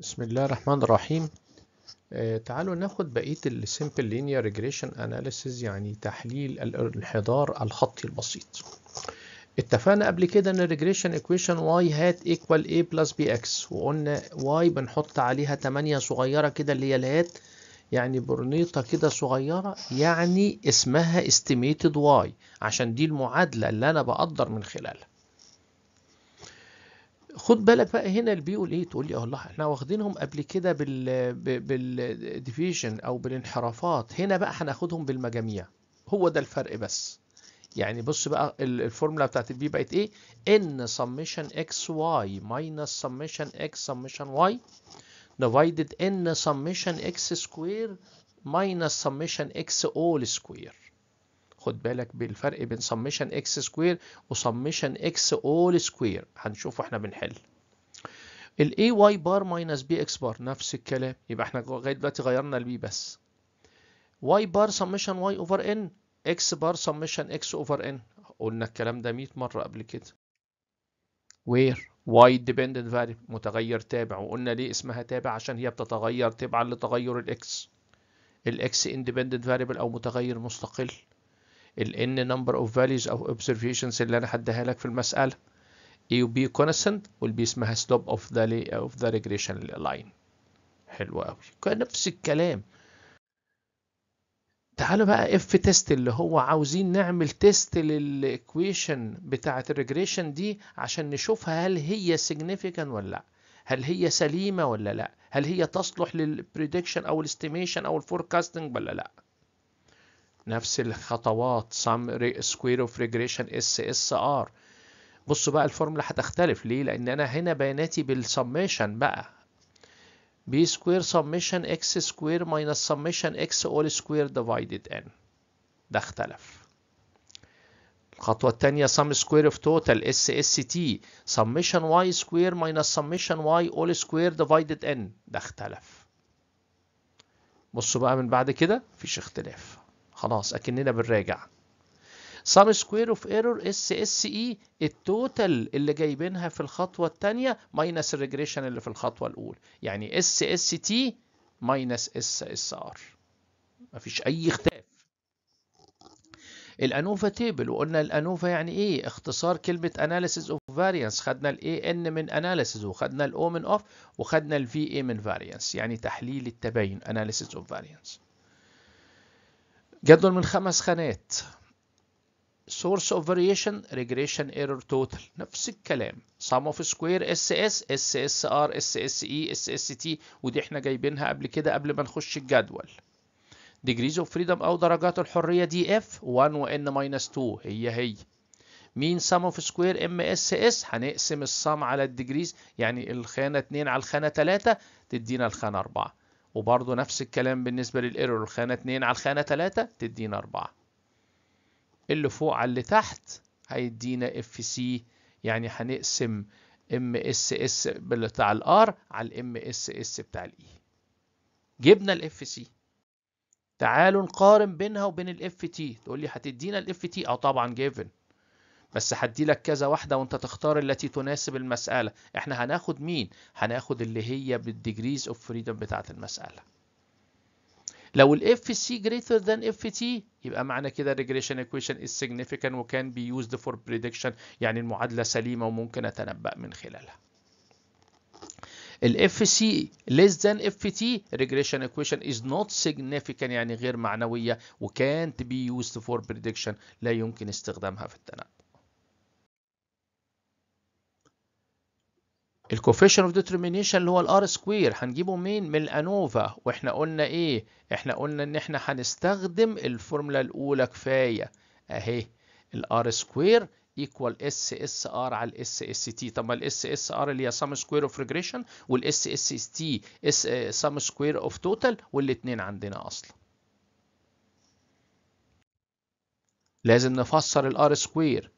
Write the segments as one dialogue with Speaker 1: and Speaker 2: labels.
Speaker 1: بسم الله الرحمن الرحيم آه، تعالوا ناخد بقية السيمبل linear ريجريشن analysis يعني تحليل الانحدار الخطي البسيط اتفقنا قبل كده ان الريجريشن ايكويشن y هات equal a plus bx وقلنا y بنحط عليها 8 صغيرة كده اللي هي الهات يعني برنيطة كده صغيرة يعني اسمها estimated y عشان دي المعادلة اللي انا بقدر من خلالها خد بالك بقى هنا اللي بيقول ايه تقول لي اه والله احنا واخدينهم قبل كده بال بالديفيجن او بالانحرافات هنا بقى هناخدهم بالمجاميع هو ده الفرق بس يعني بص بقى الفورمولا بتاعت البي بقت ايه ان سميشن اكس واي ماينس سميشن اكس سميشن واي ديفايدد ان سميشن اكس سكوير ماينس سميشن اكس اول سكوير خد بالك بالفرق بين سميشن اكس سكوير وسميشن اكس اول سكوير هنشوفه احنا بنحل الاي واي بار ماينس بي اكس بار نفس الكلام يبقى احنا لغايه دلوقتي غيرنا البي بس واي بار سميشن واي اوفر ان اكس بار سميشن اكس اوفر ان قلنا الكلام ده 100 مره قبل كده وير واي ديبندنت فاريبل متغير تابع وقلنا ليه اسمها تابع عشان هي بتتغير تبعا لتغير الاكس الاكس اندبندنت فاريبل او متغير مستقل ال n number of values أو observations اللي أنا هديها لك في المسألة A و B constant B اسمها slope of the, of the regression line حلو قوي نفس الكلام تعالوا بقى اف تيست اللي هو عاوزين نعمل تيست equation بتاعه regression دي عشان نشوفها هل هي significant ولا لا هل هي سليمه ولا لا هل هي تصلح للبريدكشن او الاستيميشن او الفوركاستنج ولا لا نفس الخطوات sum square of regression اس اس ار بصوا بقى الفورمولا هتختلف ليه لان انا هنا بياناتي بالسميشن بقى بي سكوير سميشن اكس سكوير ماينس سميشن اكس اول سكوير ديفايدد ان ده اختلف الخطوة التانية sum square of total اس اس تي summation y square minus summation y all square divided n ده اختلف بصوا بقى من بعد كده مفيش اختلاف خلاص اكننا بنراجع سم سكوير اوف ايرور اس اس اي التوتال اللي جايبينها في الخطوه الثانيه ماينس الريجريشن اللي في الخطوه الاولى يعني اس اس تي ماينس اس اس ار مفيش اي اختلاف الانوفا تيبل وقلنا الانوفا يعني ايه اختصار كلمه اناليسيس اوف فاريانس خدنا الاي ان من اناليسيس وخدنا الاو من اوف وخدنا الفي اي من فاريانس يعني تحليل التباين اناليسيس اوف فاريانس جدول من خمس خانات source of variation regression error total نفس الكلام sum of square SS SSR SSE SST ودي احنا جايبينها قبل كده قبل ما نخش الجدول degrees of freedom او درجات الحرية دي اف 1 و N minus 2 هي هي مين sum of square MSS هنقسم السم على الديجريز يعني الخانة 2 على الخانة 3 تدينا الخانة 4 وبرضه نفس الكلام بالنسبة للإيرور الخانة 2 على الخانة 3 تدينا 4 اللي فوق على اللي تحت هيدينا اف سي يعني هنقسم ام اس اس بتاع الار على الام اس اس بتاع الاي e. جبنا الاف سي تعالوا نقارن بينها وبين الاف تي تقول لي هتدينا الاف تي اه طبعا جيفن بس هدي لك كذا واحدة وانت تختار التي تناسب المسألة احنا هناخد مين هناخد اللي هي بالديجريز اوف فريدم بتاعة المسألة لو ال FC greater than FT يبقى معنى كده regression equation is significant وكان be used for prediction يعني المعادلة سليمة وممكن أتنبأ من خلالها ال FC less than FT regression equation is not significant يعني غير معنوية وكانت be used for prediction لا يمكن استخدامها في التنبأ الكوفيشن اوف ديترمينيشن اللي هو الار سكوير هنجيبه مين من الانوفا واحنا قلنا ايه احنا قلنا ان احنا هنستخدم الفورمولا الاولى كفايه اهي الار سكوير ايكوال اس اس ار على الاس اس تي طب ما الاس اس ار اللي هي سام سكوير اوف ريجريشن والاس اس تي اس سام سكوير اوف توتال والاثنين عندنا اصلا لازم نفسر الار سكوير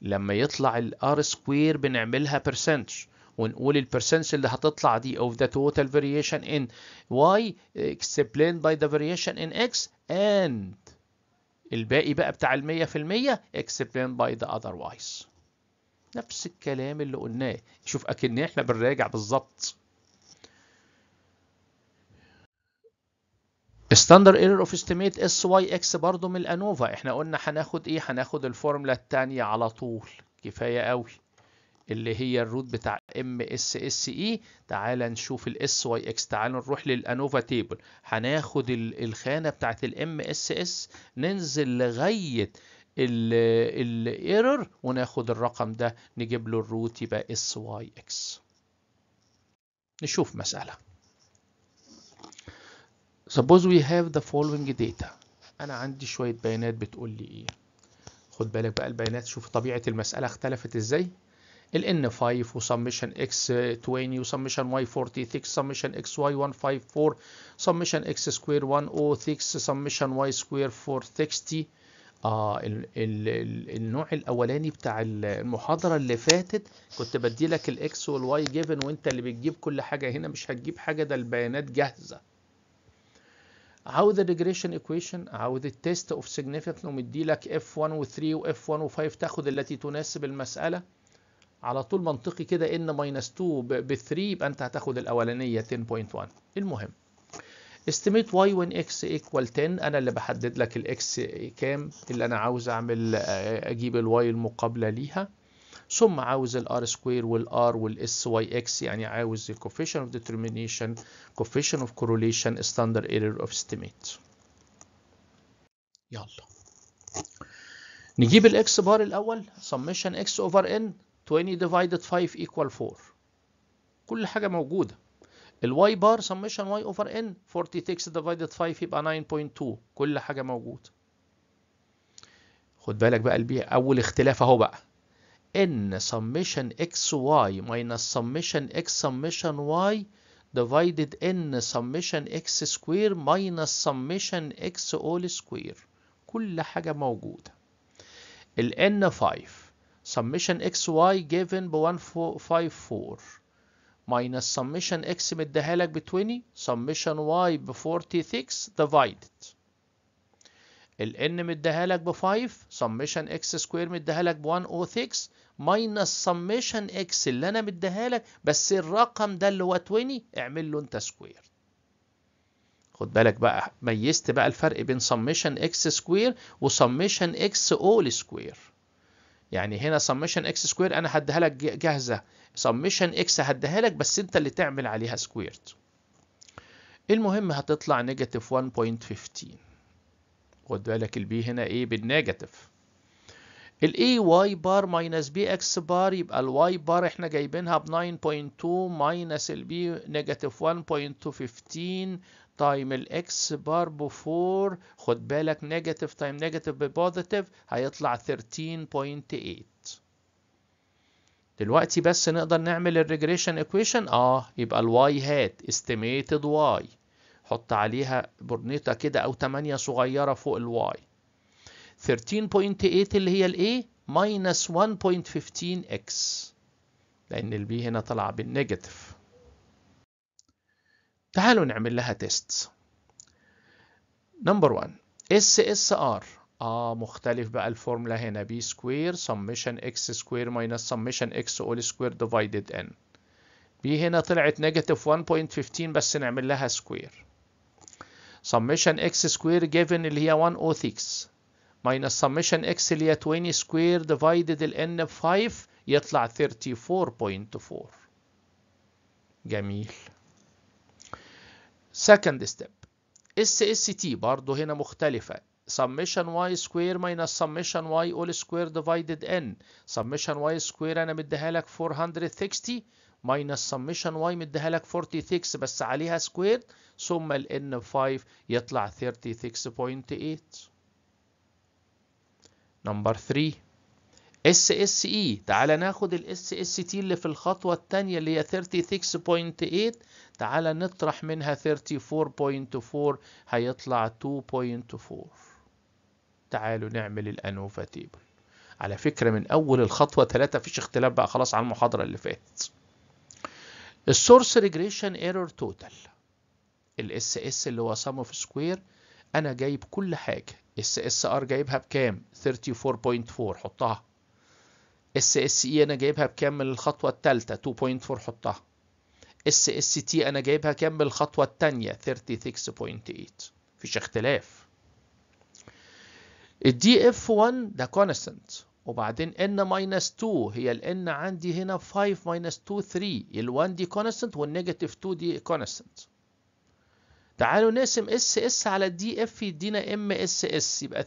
Speaker 1: لما يطلع الار سكوير بنعملها برسنتج ونقول البرسنس اللي هتطلع دي of the total variation in y explained by the variation in x and الباقي بقى بتاع المية في المية explained by the otherwise نفس الكلام اللي قلناه شوف اكن احنا بنراجع بالظبط standard error of estimate اس واي اكس برضه من الانوفا احنا قلنا هناخد ايه هناخد الفورمولا الثانيه على طول كفايه قوي اللي هي الروت بتاع ام اس اس اي تعال نشوف الاس واي اكس تعال نروح للانوفا تيبل هناخد الخانه بتاعت الام اس اس ننزل لغايه الايرور وناخد الرقم ده نجيب له الروت يبقى اس واي اكس نشوف مسألة suppose we have the following data أنا عندي شوية بيانات بتقول لي إيه خد بالك بقى البيانات شوف طبيعة المسألة اختلفت إزاي ال N5 وسمشن X20 وسمشن Y46 سمشن XY154 سمشن X سكوير 106 سمشن Y سكوير 460 آه ال ال ال النوع الاولاني بتاع المحاضره اللي فاتت كنت بدي لك وال Y given وانت اللي بتجيب كل حاجه هنا مش هتجيب حاجه ده البيانات جاهزه عاوز الريجريشن ايكويشن عاوز التيست اوف سيجنيفيكانت ومدي لك اف1 و3 واف1 و5 تاخد التي تناسب المساله على طول منطقي كده ان ماينس 2 ب 3 يبقى انت هتاخد الاولانيه 10.1 المهم estimate y when x equal 10 انا اللي بحدد لك الاكس كام اللي انا عاوز اعمل آه، اجيب الواي المقابله ليها ثم عاوز الار سكوير والار والاس واي اكس يعني عاوز الكوفيشن اوف ديترمينيشن كوفيشن اوف كوروليشن ستاندرد ايرور اوف استيميت يلا نجيب الاكس بار الاول سميشن اكس اوفر ان 20 divided 5 equal 4 كل حاجة موجودة الواي بار summation y over n 46 divided 5 يبقى 9.2 كل حاجه موجوده خد بالك بقى البيع اول اختلاف اهو بقى n summation xy واي ماينس سميشن x سميشن y ديفايدد n سميشن x سكوير ماينس سميشن x اول سكوير كل حاجه موجوده n 5 summation x y given ب 154 minus summation x مديها لك ب 20 summation y ب 46 divided ال n مديها لك ب 5 summation x square مديها لك ب 106 minus summation x اللي انا مديها لك بس الرقم ده اللي هو 20 اعمل له انت سكوير خد بالك بقى ميزت بقى الفرق بين summation x square و summation x all square يعني هنا سمشن اكس سكوير انا هديها لك جاهزه سمشن اكس هديها لك بس انت اللي تعمل عليها سكويرد المهم هتطلع نيجاتيف 1.15 خد بالك البي هنا ايه بالنيجاتيف الاي واي بار ماينس بي اكس بار يبقى الواي بار احنا جايبينها ب 9.2 ماينس البي نيجاتيف 1.215 تايم الاكس بار 4 خد بالك نيجاتيف تايم نيجاتيف ببوزيتيف هيطلع 13.8 دلوقتي بس نقدر نعمل الريجريشن ايكويشن اه يبقى الواي هات استيميتد واي حط عليها برنيطه كده او 8 صغيره فوق الواي 13.8 اللي هي الايه ماينس 1.15 اكس لان البي هنا طالعه بالنيجاتيف تعالوا نعمل لها تيست نمبر 1 اس اس ار اه مختلف بقى الفورمولا هنا بي سكوير سميشن اكس سكوير ماينس سميشن اكس اول سكوير ديفايدد ان بي هنا طلعت نيجاتيف 1.15 بس نعمل لها سكوير سمشن اكس سكوير جيفن اللي هي 106 ماينس سمشن اكس اللي هي 20 سكوير ديفايدد الان 5 يطلع 34.4 جميل second step SST برضه هنا مختلفة summation y square minus summation y all square divided n summation y square أنا مديها لك 460 minus summation y مديها لك 46 بس عليها square ثم ال n5 يطلع 36.8 number 3 اس اس اي e. تعالى ناخد الاس اس تي اللي في الخطوة الثانية اللي هي 36.8 تعالى نطرح منها 34.4 هيطلع 2.4 تعالوا نعمل الانوفا تيبل على فكرة من اول الخطوة 3 فيش اختلاف بقى خلاص على المحاضرة اللي فاتت السورس ريجريشن ايرور توتال الاس اس اللي هو سم اوف سكوير انا جايب كل حاجة اس اس ار جايبها بكام 34.4 حطها اس اس اي انا جايبها بكام من الخطوه الثالثه 2.4 حطها اس اس تي انا جايبها كام من الخطوه الثانيه 36.8 مفيش اختلاف الدي اف 1 ده كونستنت وبعدين n ماينس 2 هي ال n عندي هنا 5 ماينس 2 3 ال 1 دي كونستنت والنيجاتيف 2 دي كونستنت تعالوا نقسم اس اس على دي اف يدينا ام اس اس يبقى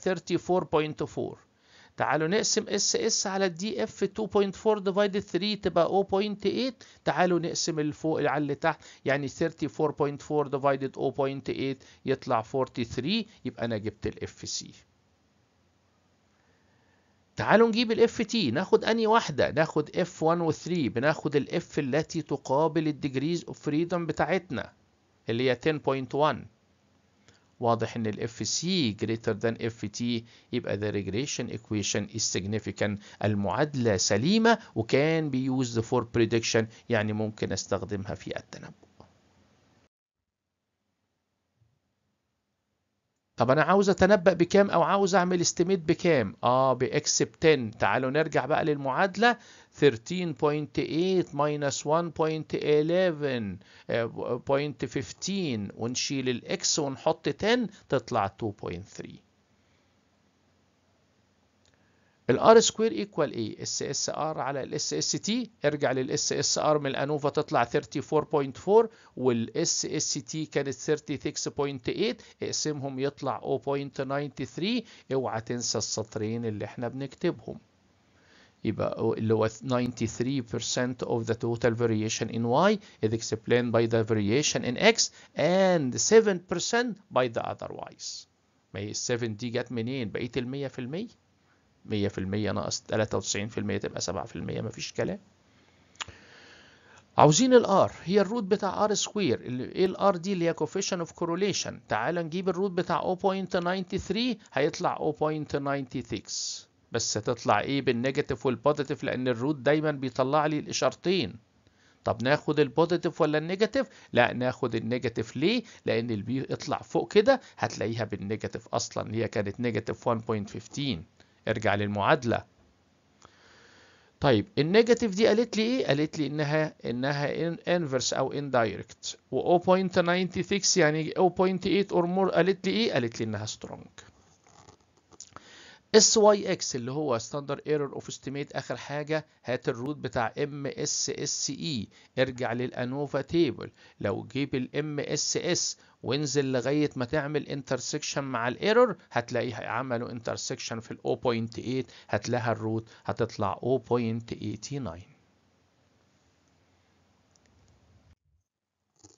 Speaker 1: 34.4 تعالوا نقسم اس اس على الدي اف 2.4 ديفايد 3 تبقى 0.8 تعالوا نقسم اللي فوق على اللي تحت يعني 34.4 ديفايد 0.8 يطلع 43 يبقى انا جبت الاف سي تعالوا نجيب الاف تي ناخد اني واحده ناخد اف 1 و 3 بناخد الاف التي تقابل الديجريز اوف فريدم بتاعتنا اللي هي 10.1 واضح ان الاف سي greater than اف تي يبقى the regression equation is significant المعادله سليمه وكان بيوز فور بريدكشن يعني ممكن استخدمها في التنبؤ طب انا عاوز اتنبأ بكام او عاوز اعمل استيميت بكام اه باكس ب 10 تعالوا نرجع بقى للمعادله 13.8 ماينس 1.11.15 ونشيل الاكس ونحط 10 تطلع 2.3 الار سكوير ايكوال ايه اس اس ار على الاس اس تي ارجع للاس اس ار من الانوفا تطلع 34.4 والاس اس تي كانت 36.8 اقسمهم يطلع 0.93 اوعى تنسى السطرين اللي احنا بنكتبهم يبقى اللي هو 93% of the total variation in y is explained by the variation in x and 7% by the otherwise. ما هي ال 7 دي جت منين؟ بقيت ال 100%. مية في المية ناقص تلاتة وتسعين في المية تبقى سبعة في المية مفيش كلام عاوزين الار هي الروت بتاع ار سكوير ايه الار دي اللي هي كوفيشن اوف كوروليشن تعال نجيب الروت بتاع 0.93 هيطلع 0.96 بس هتطلع ايه بالنيجاتيف والبوزيتيف لان الروت دايما بيطلع لي الاشارتين طب ناخد البوزيتيف ولا النيجاتيف لا ناخد النيجاتيف ليه لان البي اطلع فوق كده هتلاقيها بالنيجاتيف اصلا هي كانت نيجاتيف 1.15 ارجع للمعادلة طيب النيجاتيف دي قالت لي ايه قالت لي انها انها انفرس او اندايركت و 0.96 يعني 0.8 اور مور قالت لي ايه قالت لي انها سترونج اس واي اكس اللي هو ستاندر ايرور اوف استيميت اخر حاجه هات الروت بتاع ام اس اس اي ارجع للانوفا تيبل لو جيب الام اس اس وانزل لغايه ما تعمل انترسكشن مع الايرور هتلاقيه عملوا انترسكشن في ال 0.8 هتلاقيها الروت هتطلع 0.89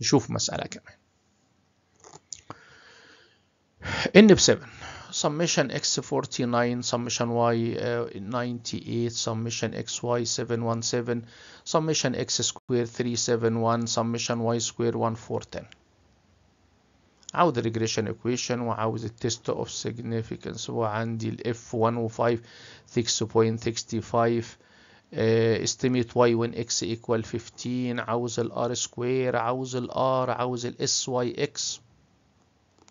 Speaker 1: نشوف مساله كمان ان ب 7 submission x49 submission y98 uh, submission xy717 submission x squared 371 submission y uh, squared How the regression equation the test of significance وعندي ال f105 6.65 Estimate y when x equal 15 عاوز the r square عاوز the r عاوز the syx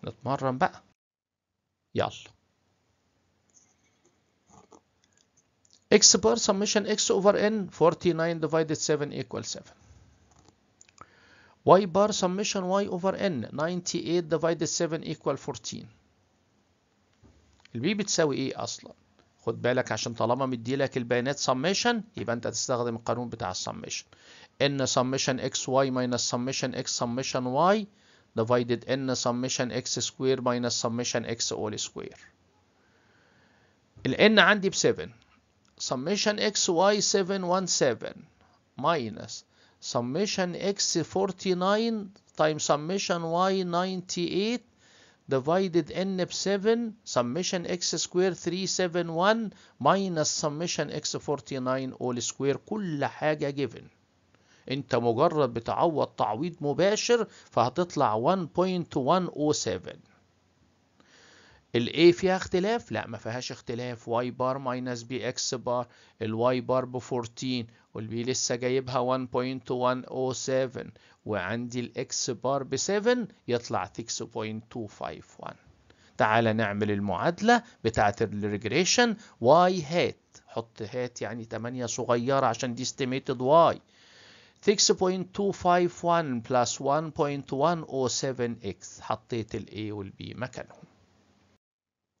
Speaker 1: let نتمرن بقى يلا x بار summation x over n 49 divided 7 equals 7 y bar summation y over n 98 divided 7 equal 14 البي بتساوي ايه اصلا خد بالك عشان طالما مدي لك البيانات summation يبقى انت تستخدم القانون بتاع السميشن n summation xy minus summation x summation y divided n summation x square minus summation x all square الان عندي ب 7 summation x y 717 minus summation x 49 times summation y 98 divided n ب 7 summation x square 371 minus summation x 49 all square كل حاجة given انت مجرد بتعوض تعويض مباشر فهتطلع 1.107 الاي فيها اختلاف لا ما فيهاش اختلاف واي بار ماينس بي اكس بار الواي بار ب 14 والبي لسه جايبها 1.107 وعندي الاكس بار ب 7 يطلع 6.251 تعال نعمل المعادلة بتاعة الريجريشن واي هات حط هات يعني 8 صغيرة عشان دي استيميتد واي 6.251 plus 1.107x حطيت ال A وال B مكانهم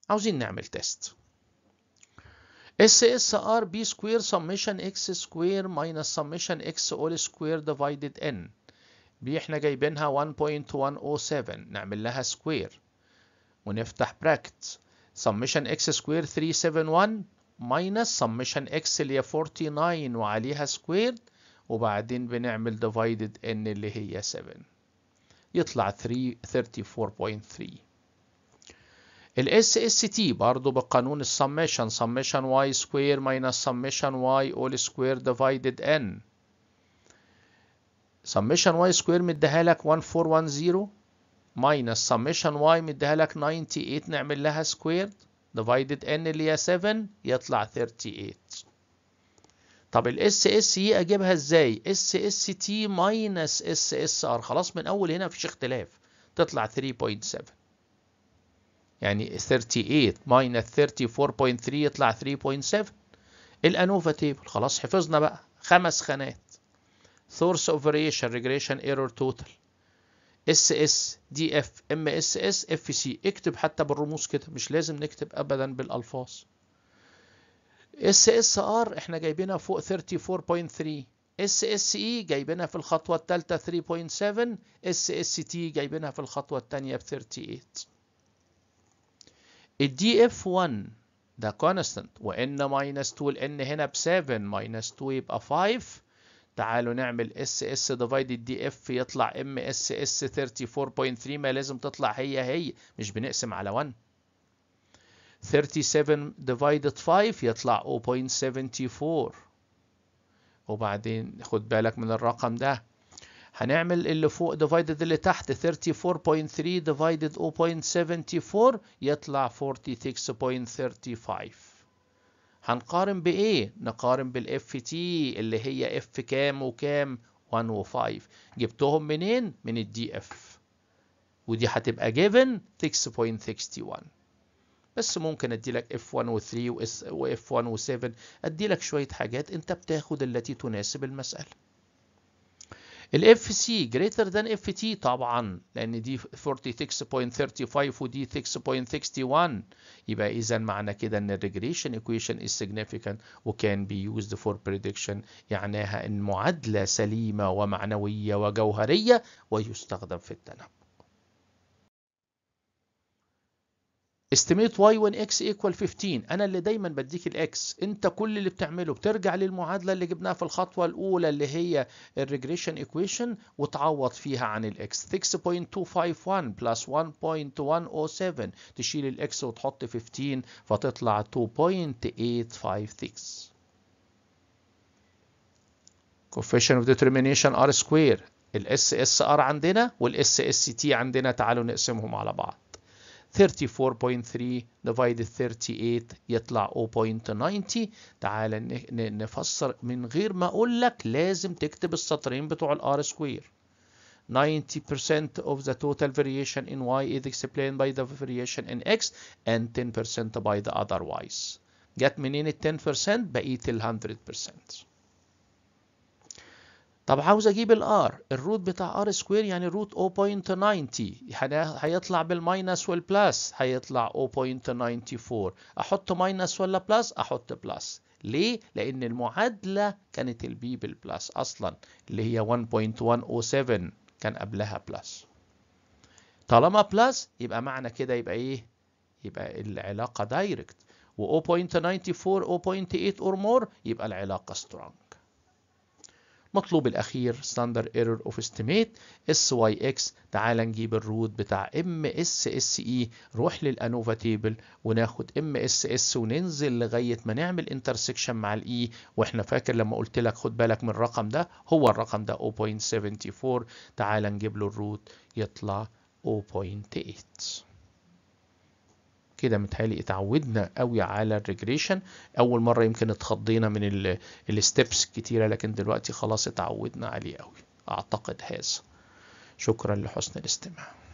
Speaker 1: عاوزين نعمل تيست SSR B square summation x square minus summation x all square divided n B احنا جايبينها 1.107 نعمل لها سكوير ونفتح براكت summation x square 371 minus summation x اللي هي 49 وعليها square وبعدين بنعمل divided n اللي هي 7 يطلع 34.3 ال SST برضو بقانون السميشن summation y square minus summation y all square divided n summation y square مديها لك 1410 minus summation y مديها لك 98 نعمل لها squared divided n اللي هي 7 يطلع 38 طب الاس اس اي اجيبها ازاي اس اس تي ماينس اس اس ار خلاص من اول هنا مفيش اختلاف تطلع 3.7 يعني 38 ماينس 34.3 يطلع 3.7 الانوفا تيبل خلاص حفظنا بقى خمس خانات اوف operation ريجريشن ايرور توتال اس اس دي اف ام اس اس اف سي اكتب حتى بالرموز كده مش لازم نكتب ابدا بالالفاظ اس اس ار احنا جايبينها فوق 34.3 اس اس اي جايبينها في الخطوه الثالثه 3.7 اس اس تي جايبينها في الخطوه الثانيه ب 38 الدي اف 1 ده كونستانت وان ماينس 2 لان هنا ب 7 ماينس 2 يبقى 5 تعالوا نعمل اس اس ديفايدد دي اف يطلع ام اس اس 34.3 ما لازم تطلع هي هي مش بنقسم على 1 37 divided 5 يطلع 0.74 وبعدين خد بالك من الرقم ده هنعمل اللي فوق divided اللي تحت 34.3 divided 0.74 يطلع 46.35 هنقارن بإيه؟ نقارن بالاف تي اللي هي اف كام وكام 1 و 5 جبتهم منين؟ من الدي اف ودي هتبقى given 6.61 بس ممكن اديلك اف 1 و3 واف 1 و7 اديلك شويه حاجات انت بتاخد التي تناسب المساله الاف سي جريتر ذان اف تي طبعا لان دي 46.35 ودي 6.61 يبقى اذا معنى كده ان الريجريشن ايكويشن از سيجنيفيكانت وكان بي يوزد فور بريدكشن يعناها ان معادله سليمه ومعنويه وجوهريه ويستخدم في التنبؤ استميت واي 1 اكس ايكوال 15 انا اللي دايما بديك الاكس انت كل اللي بتعمله بترجع للمعادله اللي جبناها في الخطوه الاولى اللي هي الريجريشن ايكويشن وتعوض فيها عن الاكس 6.251 بلس 1.107 تشيل الاكس وتحط 15 فتطلع 2.856 coefficient of determination r square الاس اس ار عندنا والاس اس تي عندنا تعالوا نقسمهم على بعض 34.3 divided 38 يطلع 0.90 تعال نفسر من غير ما اقول لك لازم تكتب السطرين بتوع الار سكوير 90% of the total variation in y is explained by the variation in x and 10% by the otherwise. جت منين ال 10% بقية ال 100%. طب عاوز اجيب الار الروت بتاع ار سكوير يعني روت 0.90 يعني هيطلع بالماينس والبلس هيطلع 0.94 احط ماينس ولا بلس احط بلس ليه لان المعادله كانت البي بالبلس اصلا اللي هي 1.107 كان قبلها بلس طالما بلس يبقى معنى كده يبقى ايه يبقى العلاقه دايركت و 0.94 0.8 اور مور يبقى العلاقه سترونج مطلوب الأخير ايرور اوف استيميت اس واي اكس تعال نجيب الروت بتاع اي e. روح للأنوفا تيبل وناخد اس وننزل لغاية ما نعمل انترسكشن مع الإي e. وإحنا فاكر لما قلت لك خد بالك من الرقم ده هو الرقم ده 0.74 تعال نجيب له الروت يطلع 0.8 كده متهيألي اتعودنا قوي على الريجريشن اول مره يمكن اتخضينا من الستبس كتيرة لكن دلوقتي خلاص اتعودنا عليه قوي اعتقد هذا شكرا لحسن الاستماع